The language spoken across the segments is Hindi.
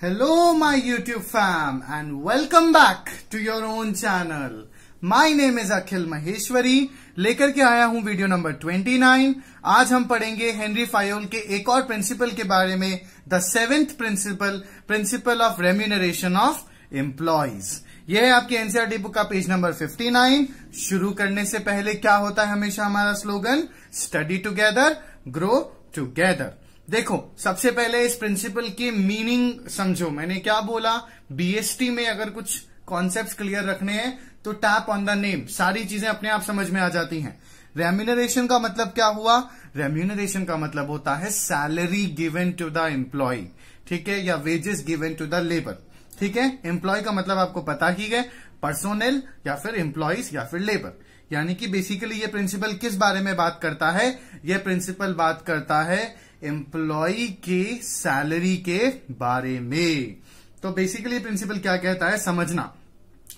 Hello my YouTube fam and welcome back to your own channel. My name is Akhil Maheshwari. लेकर के आया हूं वीडियो नंबर 29. आज हम पढ़ेंगे हेनरी फायोल के एक और प्रिंसिपल के बारे में the seventh principle principle of remuneration of employees यह है आपकी एनसीआरटी बुक का पेज नंबर 59. शुरू करने से पहले क्या होता है हमेशा हमारा slogan study together grow together देखो सबसे पहले इस प्रिंसिपल की मीनिंग समझो मैंने क्या बोला बीएसटी में अगर कुछ कॉन्सेप्ट क्लियर रखने हैं तो टैप ऑन द नेम सारी चीजें अपने आप समझ में आ जाती हैं रेम्यूनरेशन का मतलब क्या हुआ रेम्यूनरेशन का मतलब होता है salary given to the employee ठीक है या wages given to the labour ठीक है एम्प्लॉय का मतलब आपको पता ही है पर्सोनल या फिर एम्प्लॉयज या फिर लेबर यानी कि बेसिकली ये प्रिंसिपल किस बारे में बात करता है ये प्रिंसिपल बात करता है एम्प्लॉय के सैलरी के बारे में तो बेसिकली प्रिंसिपल क्या कहता है समझना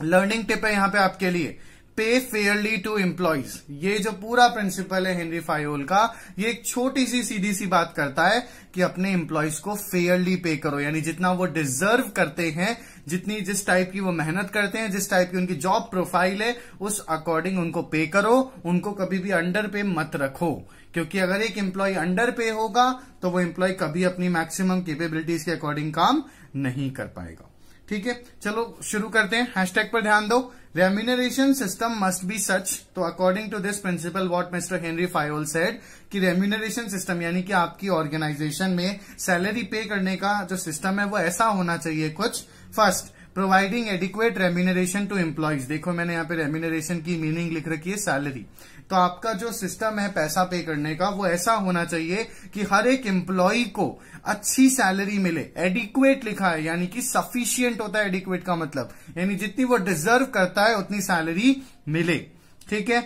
लर्निंग टिप है यहां पे आपके लिए पे फेयरली टू एम्प्लॉयज ये जो पूरा प्रिंसिपल है हेनरी फायोल का ये एक छोटी सी सीधी सी बात करता है कि अपने एम्प्लॉयज को फेयरली पे करो यानी जितना वो डिजर्व करते हैं जितनी जिस टाइप की वो मेहनत करते हैं जिस टाइप की उनकी जॉब प्रोफाइल है उस अकॉर्डिंग उनको पे करो उनको कभी भी अंडर पे मत रखो क्योंकि अगर एक एम्प्लॉय अंडर पे होगा तो वो एम्प्लॉय कभी अपनी मैक्सिमम केपेबिलिटीज के अकॉर्डिंग काम नहीं कर पाएगा ठीक है चलो शुरू करते हैं हैशटैग पर ध्यान दो remuneration system must be such तो according to this principle what mister Henry Fayol said कि रेम्यूनरेशन सिस्टम यानी कि आपकी ऑर्गेनाइजेशन में सैलरी पे करने का जो सिस्टम है वो ऐसा होना चाहिए कुछ first providing adequate remuneration to employees देखो मैंने यहाँ पे रेम्यूनरेशन की मीनिंग लिख रखी है सैलरी तो आपका जो सिस्टम है पैसा पे करने का वो ऐसा होना चाहिए कि हर एक एम्प्लॉय को अच्छी सैलरी मिले एडिक्वेट लिखा है यानी कि सफिशियंट होता है एडिक्वेट का मतलब यानी जितनी वो डिजर्व करता है उतनी सैलरी मिले ठीक है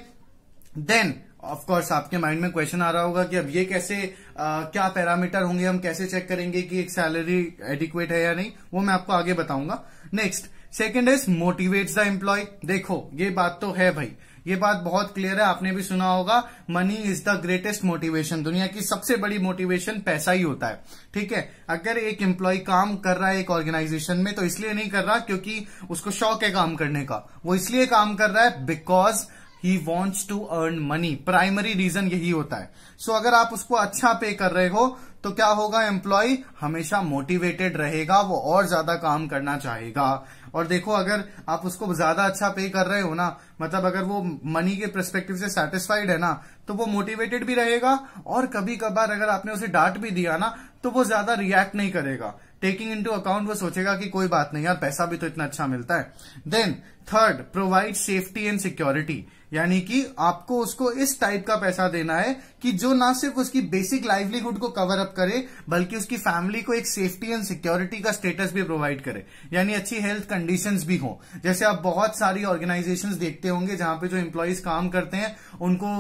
देन ऑफकोर्स आपके माइंड में क्वेश्चन आ रहा होगा कि अब ये कैसे आ, क्या पैरामीटर होंगे हम कैसे चेक करेंगे कि एक सैलरी एडिक्वेट है या नहीं वो मैं आपको आगे बताऊंगा next second is motivates the employee देखो ये बात तो है भाई ये बात बहुत क्लियर है आपने भी सुना होगा money is the greatest motivation दुनिया की सबसे बड़ी मोटिवेशन पैसा ही होता है ठीक है अगर एक एम्प्लॉय काम कर रहा है एक ऑर्गेनाइजेशन में तो इसलिए नहीं कर रहा क्योंकि उसको शौक है काम करने का वो इसलिए काम कर रहा है because he wants to earn money primary reason यही होता है सो so, अगर आप उसको अच्छा पे कर रहे हो तो क्या होगा एम्प्लॉय हमेशा मोटिवेटेड रहेगा वो और ज्यादा काम करना चाहेगा और देखो अगर आप उसको ज्यादा अच्छा पे कर रहे हो ना मतलब अगर वो मनी के परस्पेक्टिव से सेटिस्फाइड है ना तो वो मोटिवेटेड भी रहेगा और कभी कभार अगर आपने उसे डांट भी दिया ना तो वो ज्यादा रिएक्ट नहीं करेगा टेकिंग इनटू अकाउंट वो सोचेगा कि कोई बात नहीं यार पैसा भी तो इतना अच्छा मिलता है then third provide safety and security यानी कि आपको उसको इस टाइप का पैसा देना है कि जो ना सिर्फ उसकी बेसिक लाइवलीहुड को कवर अप करे बल्कि उसकी फैमिली को एक सेफ्टी एंड सिक्योरिटी का स्टेटस भी प्रोवाइड करे यानी अच्छी हेल्थ कंडीशंस भी हो जैसे आप बहुत सारी ऑर्गेनाइजेशंस देखते होंगे जहां पे जो एम्प्लॉयज काम करते हैं उनको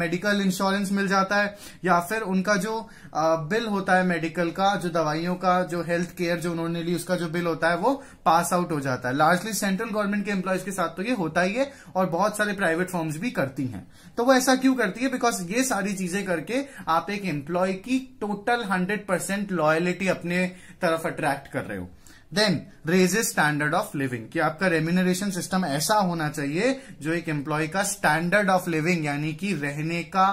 मेडिकल इंश्योरेंस मिल जाता है या फिर उनका जो आ, बिल होता है मेडिकल का जो दवाइयों का जो हेल्थ केयर जो उन्होंने ली उसका जो बिल होता है वो पास आउट हो जाता है लार्जली सेंट्रल गवर्नमेंट के एम्प्लॉयज के साथ तो ये होता ही है और बहुत सारे प्राइवेट फॉर्म्स भी करती हैं तो वो ऐसा क्यों करती है बिकॉज ये सारी सारी चीजें करके आप एक एम्प्लॉय की टोटल हंड्रेड परसेंट लॉयलिटी अपने तरफ अट्रैक्ट कर रहे हो then raises standard of living कि आपका रेम्यूनरेशन सिस्टम ऐसा होना चाहिए जो एक एम्प्लॉय का स्टैंडर्ड ऑफ लिविंग यानी कि रहने का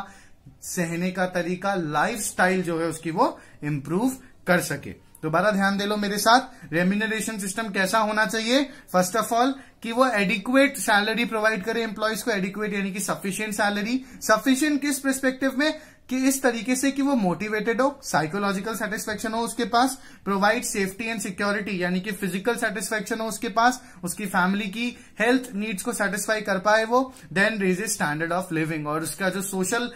सहने का तरीका लाइफ जो है उसकी वो इम्प्रूव कर सके दोबारा ध्यान दे लो मेरे साथ रेम्यूनरेशन सिस्टम कैसा होना चाहिए फर्स्ट ऑफ ऑल कि वो एडिक्वेट सैलरी प्रोवाइड करे एम्प्लॉयज को एडिक्वेट यानी कि सफिशियंट सैलरी सफिशियंट किस परस्पेक्टिव में कि इस तरीके से कि वो मोटिवेटेड हो साइकोलॉजिकल सेटिस्फेक्शन हो उसके पास प्रोवाइड सेफ्टी एंड सिक्योरिटी यानी कि फिजिकल सेटिस्फेक्शन हो उसके पास उसकी फैमिली की हेल्थ नीड्स को सेटिस्फाई कर पाए वो then raise standard of living और उसका जो सोशल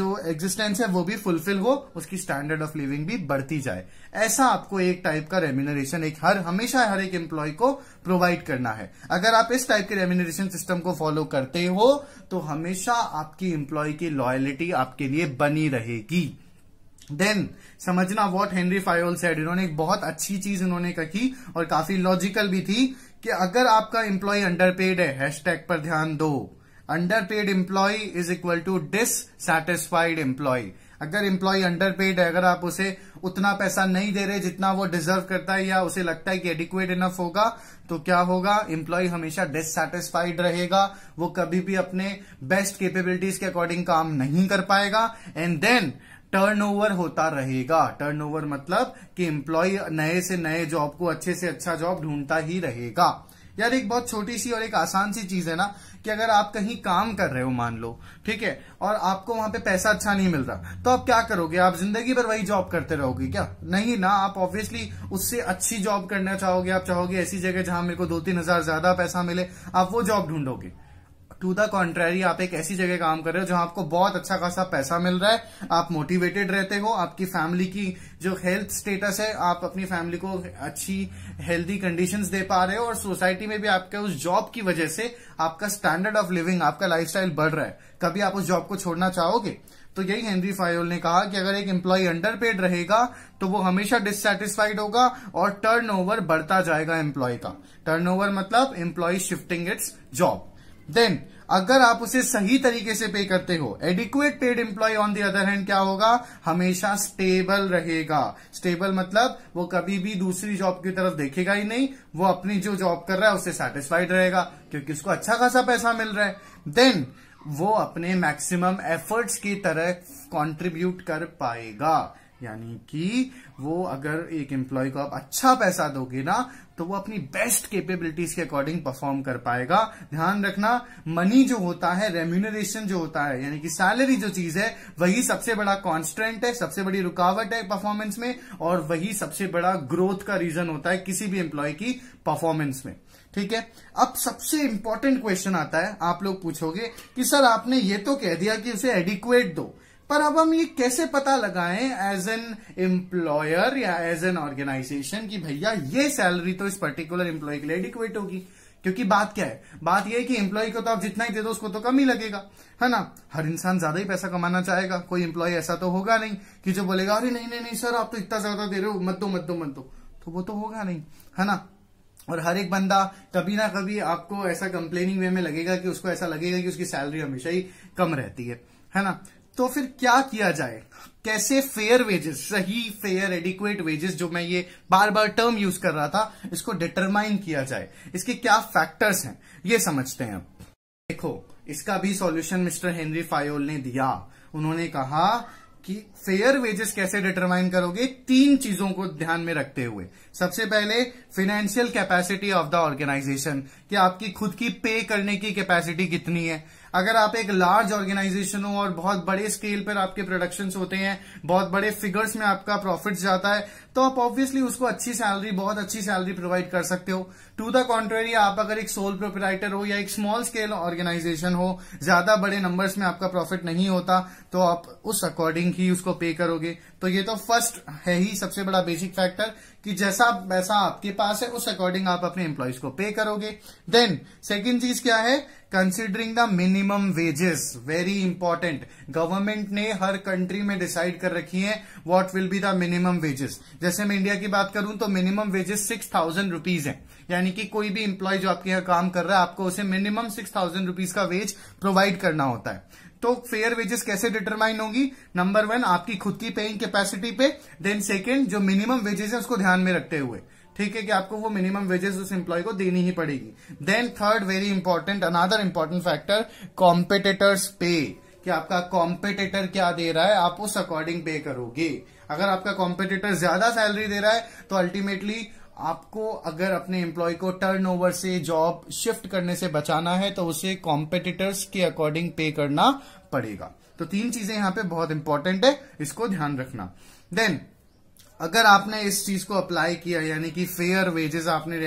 जो एग्जिस्टेंस है वो भी फुलफिल हो उसकी स्टैंडर्ड ऑफ लिविंग भी बढ़ती जाए ऐसा आपको एक टाइप का रेम्यूनरेशन एक हर हमेशा हर एक एम्प्लॉय को प्रोवाइड करना है अगर आप इस टाइप के रेम्यूनरेशन सिस्टम को फॉलो करते हो तो हमेशा आपकी एम्प्लॉय की लॉयलिटी आपके लिए बनी रहेगी देन समझना वॉट हेनरी फायोल सेड इन्होंने एक बहुत अच्छी चीज इन्होंने कही और काफी लॉजिकल भी थी कि अगर आपका एम्प्लॉय अंडरपेड है हैशटैग पर ध्यान दो underpaid employee is equal to dissatisfied employee अगर इम्प्लॉय अंडर पेड है अगर आप उसे उतना पैसा नहीं दे रहे जितना वो डिजर्व करता है या उसे लगता है कि एडिक्वेट इनफ होगा तो क्या होगा इम्प्लॉय हमेशा डिससेटिस्फाइड रहेगा वो कभी भी अपने बेस्ट केपेबिलिटीज के अकॉर्डिंग काम नहीं कर पाएगा एंड देन टर्नओवर होता रहेगा टर्नओवर मतलब कि इम्प्लॉय नए से नए जॉब को अच्छे से अच्छा जॉब ढूंढता ही रहेगा यार एक बहुत छोटी सी और एक आसान सी चीज है ना कि अगर आप कहीं काम कर रहे हो मान लो ठीक है और आपको वहां पे पैसा अच्छा नहीं मिल रहा तो आप क्या करोगे आप जिंदगी भर वही जॉब करते रहोगे क्या नहीं ना आप ऑब्वियसली उससे अच्छी जॉब करना चाहोगे आप चाहोगे ऐसी जगह जहां मेरे को दो तीन हजार ज्यादा पैसा मिले आप वो जॉब ढूंढोगे टू द कॉन्ट्रेरी आप एक ऐसी जगह काम कर रहे हो जहां आपको बहुत अच्छा खासा पैसा मिल रहा है आप मोटिवेटेड रहते हो आपकी फैमिली की जो हेल्थ स्टेटस है आप अपनी फैमिली को अच्छी हेल्दी कंडीशन दे पा रहे हो और सोसाइटी में भी आपके उस जॉब की वजह से आपका स्टैंडर्ड ऑफ लिविंग आपका लाइफ बढ़ रहा है कभी आप उस जॉब को छोड़ना चाहोगे तो यही हेनरी फायोल ने कहा कि अगर एक एम्प्लॉय अंडरपेड रहेगा तो वो हमेशा डिससेटिस्फाइड होगा और टर्नओवर बढ़ता जाएगा एम्प्लॉय का टर्नओवर मतलब employee shifting its job then अगर आप उसे सही तरीके से पे करते हो adequate paid employee on the other hand क्या होगा हमेशा स्टेबल रहेगा स्टेबल मतलब वो कभी भी दूसरी जॉब की तरफ देखेगा ही नहीं वो अपनी जो जॉब कर रहा है उससे सेटिस्फाइड रहेगा क्योंकि उसको अच्छा खासा पैसा मिल रहा है देन वो अपने मैक्सिमम एफर्ट्स की तरह कॉन्ट्रीब्यूट कर पाएगा यानी कि वो अगर एक एम्प्लॉय को आप अच्छा पैसा दोगे ना तो वो अपनी बेस्ट कैपेबिलिटीज के अकॉर्डिंग परफॉर्म कर पाएगा ध्यान रखना मनी जो होता है रेम्यूनरेशन जो होता है यानी कि सैलरी जो चीज है वही सबसे बड़ा कॉन्स्टेंट है सबसे बड़ी रुकावट है परफॉर्मेंस में और वही सबसे बड़ा ग्रोथ का रीजन होता है किसी भी एम्प्लॉय की परफॉर्मेंस में ठीक है अब सबसे इंपॉर्टेंट क्वेश्चन आता है आप लोग पूछोगे कि सर आपने ये तो कह दिया कि उसे एडिक्वेट दो पर अब हम ये कैसे पता लगाएं एज एन एम्प्लॉयर या एज एन ऑर्गेनाइजेशन कि भैया ये सैलरी तो इस पर्टिकुलर एम्प्लॉय के लिए एडिक्वेट होगी क्योंकि बात क्या है बात यह है कि एम्प्लॉय को तो आप जितना ही दे दो उसको तो कम ही लगेगा है ना हर इंसान ज्यादा ही पैसा कमाना चाहेगा कोई एम्प्लॉय ऐसा तो होगा नहीं कि जो बोलेगा अरे नहीं नहीं नहीं सर आप तो इतना ज्यादा दे रहे हो मत दो मत दो मत दो तो वो तो होगा नहीं है ना और हर एक बंदा कभी ना कभी आपको ऐसा कंप्लेनिंग वे में लगेगा कि उसको ऐसा लगेगा कि उसकी सैलरी हमेशा ही कम रहती है है ना तो फिर क्या किया जाए कैसे फेयर वेजेस सही फेयर एडिक्वेट वेजेस जो मैं ये बार बार टर्म यूज कर रहा था इसको डिटरमाइन किया जाए इसके क्या फैक्टर्स हैं ये समझते हैं देखो इसका भी सॉल्यूशन मिस्टर हेनरी फायोल ने दिया उन्होंने कहा कि फेयर वेजेस कैसे डिटरमाइन करोगे तीन चीजों को ध्यान में रखते हुए सबसे पहले financial capacity of the organization कि आपकी खुद की पे करने की कैपेसिटी कितनी है अगर आप एक लार्ज ऑर्गेनाइजेशन हो और बहुत बड़े स्केल पर आपके प्रोडक्शन होते हैं बहुत बड़े फिगर्स में आपका प्रॉफिट जाता है तो आप ऑब्वियसली उसको अच्छी सैलरी बहुत अच्छी सैलरी प्रोवाइड कर सकते हो टू द कॉन्ट्रेरी आप अगर एक सोल प्रोपराइटर हो या एक स्मॉल स्केल ऑर्गेनाइजेशन हो ज्यादा बड़े नंबर्स में आपका प्रॉफिट नहीं होता तो आप उस अकॉर्डिंग ही उसको पे करोगे तो ये तो फर्स्ट है ही सबसे बड़ा बेसिक फैक्टर कि जैसा पैसा आपके पास है उस अकॉर्डिंग आप अपने एम्प्लॉयज को पे करोगे देन सेकेंड चीज क्या है considering the minimum wages very important government ने हर कंट्री में डिसाइड कर रखी है what will be the minimum wages जैसे मैं इंडिया की बात करूं तो minimum wages six thousand rupees है यानी कि कोई भी इंप्लॉय जो आपके यहां काम कर रहा है आपको उसे मिनिमम सिक्स थाउजेंड रुपीज का वेज प्रोवाइड करना होता है तो फेयर वेजेस कैसे डिटरमाइन होगी नंबर वन आपकी खुद की पेइंग कैपेसिटी पे देन सेकेंड जो मिनिमम वेजेस है उसको ध्यान में रखते हुए ठीक है कि आपको वो मिनिमम वेजेस उस एम्प्लॉय को देनी ही पड़ेगी then third very important another important factor competitors पे कि आपका कॉम्पिटेटर क्या दे रहा है आप उस अकॉर्डिंग पे करोगे अगर आपका कॉम्पिटेटर ज्यादा सैलरी दे रहा है तो अल्टीमेटली आपको अगर अपने एम्प्लॉय को टर्नओवर से जॉब शिफ्ट करने से बचाना है तो उसे कॉम्पिटिटर्स के अकॉर्डिंग पे करना पड़ेगा तो तीन चीजें यहां पे बहुत इंपॉर्टेंट है इसको ध्यान रखना देन अगर आपने इस चीज को अप्लाई किया यानी कि फेयर वेजेस आपने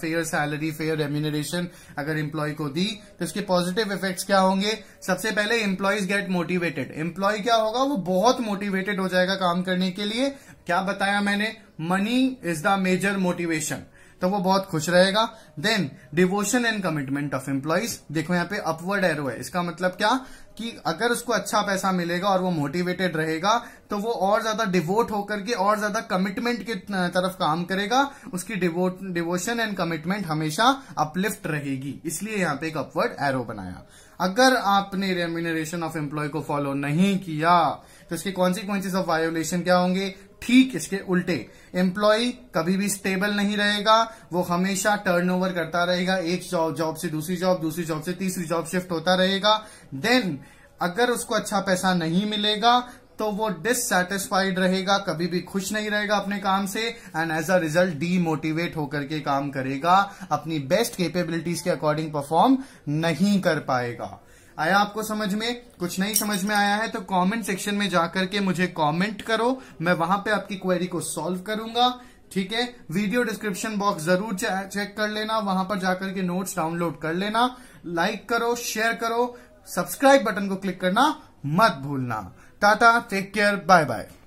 फेयर सैलरी फेयर रेम्यूनरेशन अगर इम्प्लॉय को दी तो इसके पॉजिटिव इफेक्ट्स क्या होंगे सबसे पहले इम्प्लॉयज गेट मोटिवेटेड एम्प्लॉय क्या होगा वो बहुत मोटिवेटेड हो जाएगा काम करने के लिए क्या बताया मैंने money is the major motivation तो वो बहुत खुश रहेगा then devotion and commitment of employees देखो यहाँ पे अपवर्ड एरो है इसका मतलब क्या कि अगर उसको अच्छा पैसा मिलेगा और वो मोटिवेटेड रहेगा तो वो और ज्यादा डिवोट होकर के और ज्यादा कमिटमेंट की तरफ काम करेगा उसकी डिवोशन एंड कमिटमेंट हमेशा अपलिफ्ट रहेगी इसलिए यहाँ पे एक अपवर्ड एरो बनाया अगर आपने रेम्यूनरेशन ऑफ एम्प्लॉय को फॉलो नहीं किया तो इसके कॉन्सिक्वेंसिस ऑफ वायोलेशन क्या होंगे ठीक इसके उल्टे एम्प्लॉय कभी भी स्टेबल नहीं रहेगा वो हमेशा टर्नओवर करता रहेगा एक जॉब जॉब से दूसरी जॉब दूसरी जॉब से तीसरी जॉब शिफ्ट होता रहेगा देन अगर उसको अच्छा पैसा नहीं मिलेगा तो वो डिससेटिस्फाइड रहेगा कभी भी खुश नहीं रहेगा अपने काम से and as a result demotivate होकर के काम करेगा अपनी बेस्ट कैपेबिलिटीज के अकॉर्डिंग परफॉर्म नहीं कर पाएगा आया आपको समझ में कुछ नहीं समझ में आया है तो कमेंट सेक्शन में जाकर के मुझे कमेंट करो मैं वहां पे आपकी क्वेरी को सॉल्व करूंगा ठीक है वीडियो डिस्क्रिप्शन बॉक्स जरूर चेक कर लेना वहां पर जाकर के नोट्स डाउनलोड कर लेना लाइक करो शेयर करो सब्सक्राइब बटन को क्लिक करना मत भूलना tata take care bye bye